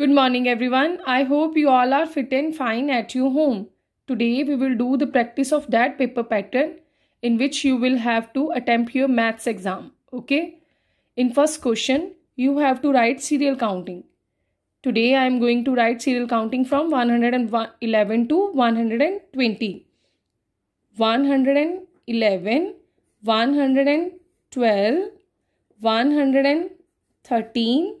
Good morning everyone. I hope you all are fit and fine at your home. Today we will do the practice of that paper pattern in which you will have to attempt your maths exam. Okay. In first question, you have to write serial counting. Today I am going to write serial counting from 111 to 120. 111, 112, 113,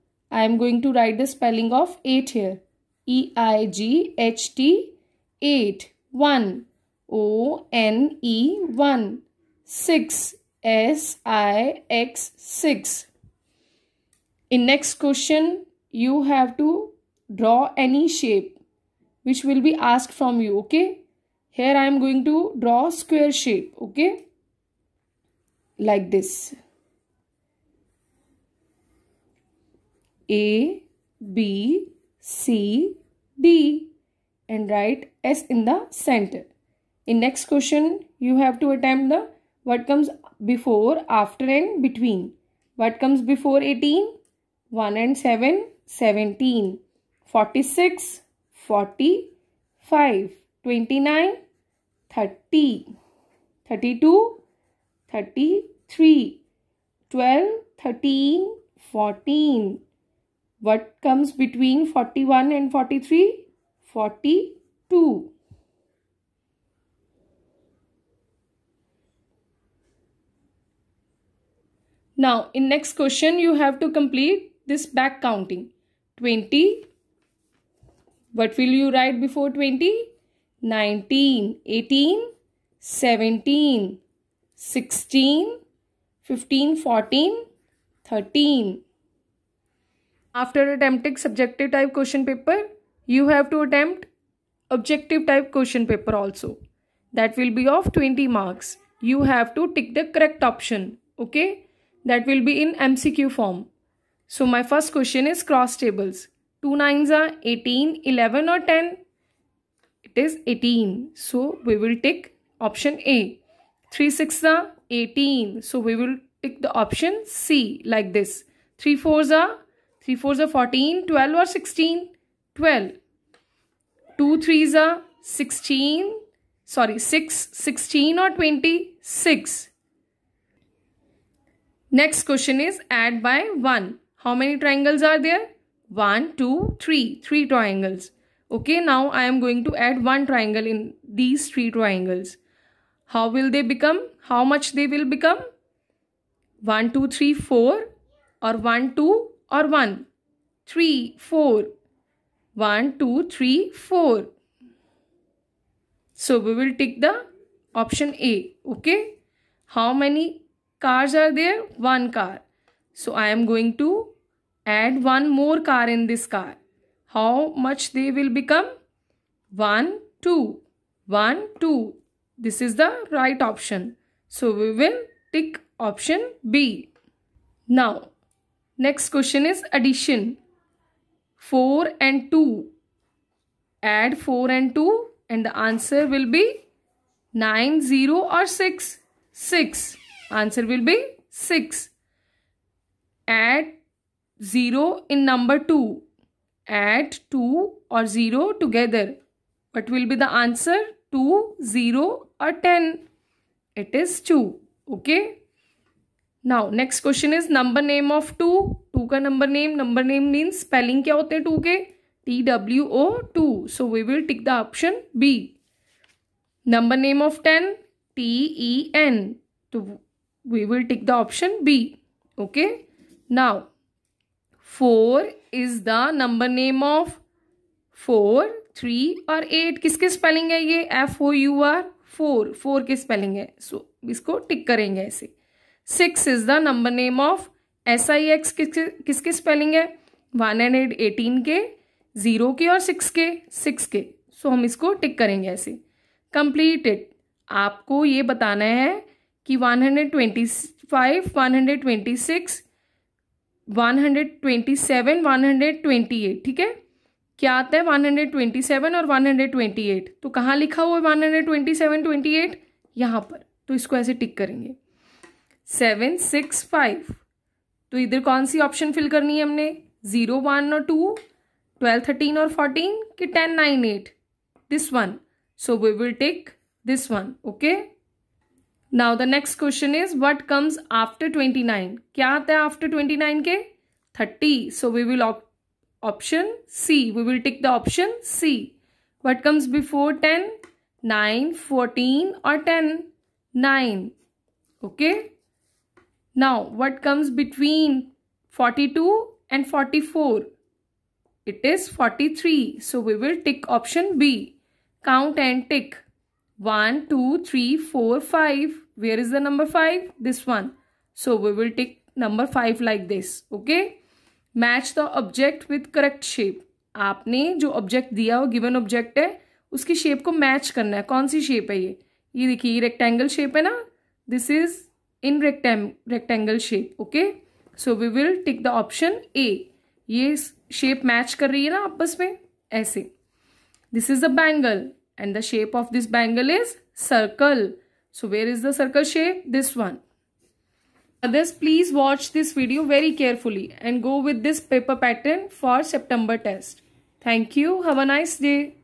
I am going to write the spelling of 8 here. E-I-G-H-T 8 1 O-N-E 1 6 S-I-X 6 In next question, you have to draw any shape which will be asked from you, okay? Here I am going to draw square shape, okay? Like this. A, B, C, D and write S in the center. In next question, you have to attempt the what comes before, after and between. What comes before 18? 1 and 7, 17. 46, 45, 29, 30, 32, 33, 12, 13, 14, what comes between 41 and 43? 42. Now, in next question, you have to complete this back counting. 20. What will you write before 20? 19, 18, 17, 16, 15, 14, 13. After attempting subjective type question paper, you have to attempt objective type question paper also. That will be of 20 marks. You have to tick the correct option. Okay. That will be in MCQ form. So my first question is cross tables. Two nines are 18, 11 or 10? It is 18. So we will tick option A. 3 6 are 18. So we will tick the option C like this. 3 are 3 fours are 14, 12 or 16? 12. 2 threes are 16, sorry 6, 16 or 26. Next question is add by 1. How many triangles are there? 1, 2, 3. 3 triangles. Okay, now I am going to add 1 triangle in these 3 triangles. How will they become? How much they will become? 1, 2, 3, 4 or 1, 2, or 1? 3, 4. 1, 2, 3, 4. So we will take the option A. Okay. How many cars are there? One car. So I am going to add one more car in this car. How much they will become? 1, 2. 1, 2. This is the right option. So we will tick option B. Now Next question is addition. 4 and 2. Add 4 and 2 and the answer will be 9, 0 or 6. 6. Answer will be 6. Add 0 in number 2. Add 2 or 0 together. What will be the answer? 2, 0 or 10? It is 2. Okay. Now next question is number name of two two का number name number name means spelling क्या होते हैं two के T W O two so we will tick the option B number name of ten T E N तो we will tick the option B okay now four is the number name of four three और eight किसके spelling है ये F O U are four four के spelling है so so, इसको tick करेंगे ऐसे six is the number name of S I X किसकी स्पेलिंग है वन हंड्रेड एटीन के ज़ीरो के और सिक्स के सिक्स के सो हम इसको टिक करेंगे ऐसे इट आपको ये बताना है कि one hundred twenty five one hundred twenty six one hundred twenty seven one hundred twenty eight ठीक है क्या आता है वन हंड्रेड ट्वेंटी सेवन और वन हंड्रेड ट्वेंटी एट तो कहाँ लिखा हुआ है one hundred twenty seven twenty eight यहाँ पर तो इसको ऐसे टिक करेंगे सेवन सिक्स फाइव तो इधर कौन सी ऑप्शन फिल करनी है हमने जीरो वन और टू ट्वेल्व थर्टीन और फोर्टीन कि ten nine eight this one so we will take this one okay now the next question is what comes after twenty nine क्या आता है after twenty nine के thirty so we will option C we will take the option C what comes before ten nine fourteen और ten nine okay Now, what comes between 42 and 44? It is 43. So, we will tick option B. Count and tick. 1, 2, 3, 4, 5. Where is the number 5? This one. So, we will tick number 5 like this. Okay. Match the object with correct shape. आपने जो object दिया हो given object है उसकी shape को match करना है कौन सी shape है ये ये देखिए ये रेक्टेंगल शेप है ना this is in rectang rectangle shape okay so we will tick the option A. A ये shape match कर रही है ना आपस में ऐसे this is a bangle and the shape of this bangle is circle so where is the circle shape this one others please watch this video very carefully and go with this paper pattern for September test thank you have a nice day